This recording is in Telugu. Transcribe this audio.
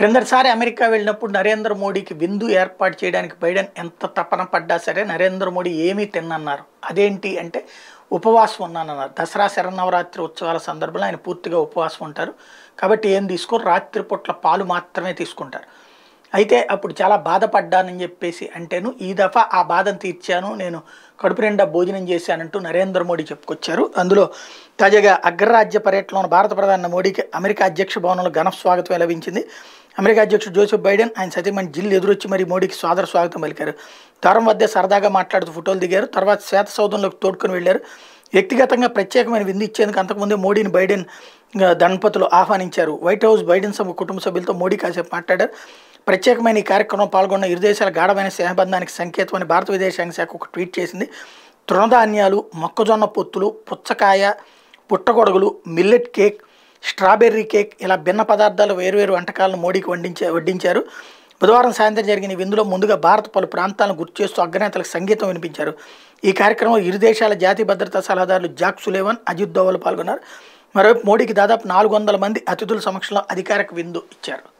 క్రిందటిసారి అమెరికా వెళ్ళినప్పుడు నరేంద్ర మోడీకి విందు ఏర్పాటు చేయడానికి బైడెన్ ఎంత తపన పడ్డా సరే నరేంద్ర మోడీ ఏమీ తిన్నన్నారు అదేంటి అంటే ఉపవాసం ఉన్నానన్నారు దసరా శరన్నవరాత్రి ఉత్సవాల సందర్భంలో ఆయన పూర్తిగా ఉపవాసం ఉంటారు కాబట్టి ఏం తీసుకోరు పొట్ల పాలు మాత్రమే తీసుకుంటారు అయితే అప్పుడు చాలా బాధపడ్డానని చెప్పేసి అంటేను ఈ దఫా ఆ బాధను తీర్చాను నేను కడుపు నిండా భోజనం చేశానంటూ నరేంద్ర మోడీ చెప్పుకొచ్చారు అందులో తాజాగా అగ్రరాజ్య పర్యటనలో భారత ప్రధాని మోడీకి అమెరికా అధ్యక్ష భవనంలో ఘన స్వాగతం లభించింది అమెరికా అధ్యక్షుడు జోసెఫ్ బైడెన్ ఆయన సతీమణి జిల్ ఎదురొచ్చి మరి మోడీకి సాదర స్వాగతం పలికారు తరం వద్ద సరదాగా మాట్లాడుతూ ఫోటోలు దిగారు తర్వాత శ్వేత సౌధంలోకి తోడుకొని వెళ్ళారు వ్యక్తిగతంగా ప్రత్యేకమైన విందు ఇచ్చేందుకు అంతకుముందే మోడీని బైడెన్ దంపతులు ఆహ్వానించారు వైట్ హౌస్ బైడెన్ సభ కుటుంబ సభ్యులతో మోడీ కాసేపు మాట్లాడారు ప్రత్యేకమైన ఈ కార్యక్రమం పాల్గొన్న ఇరు దేశాల గాఢమైన స్నేహబంధానికి సంకేతం అని భారత విదేశాంగ శాఖ ఒక ట్వీట్ చేసింది తృణధాన్యాలు మొక్కజొన్న పొత్తులు పుచ్చకాయ పుట్టగొడగలు మిల్లెట్ కేక్ స్ట్రాబెర్రీ కేక్ ఇలా భిన్న పదార్థాలు వేరువేరు వంటకాలను మోడీకి వండించే వడ్డించారు బుధవారం సాయంత్రం జరిగిన విందులో ముందుగా భారత పలు ప్రాంతాలను గుర్తు చేస్తూ అగ్రనేతలకు సంగీతం వినిపించారు ఈ కార్యక్రమంలో ఇరు దేశాల జాతీయ భద్రతా సలహాదారులు జాక్ సులేవన్ అజిత్ దోవల్ పాల్గొన్నారు మరోవైపు మోడీకి దాదాపు నాలుగు వందల మంది అతిథుల సమక్షంలో అధికారిక విందు ఇచ్చారు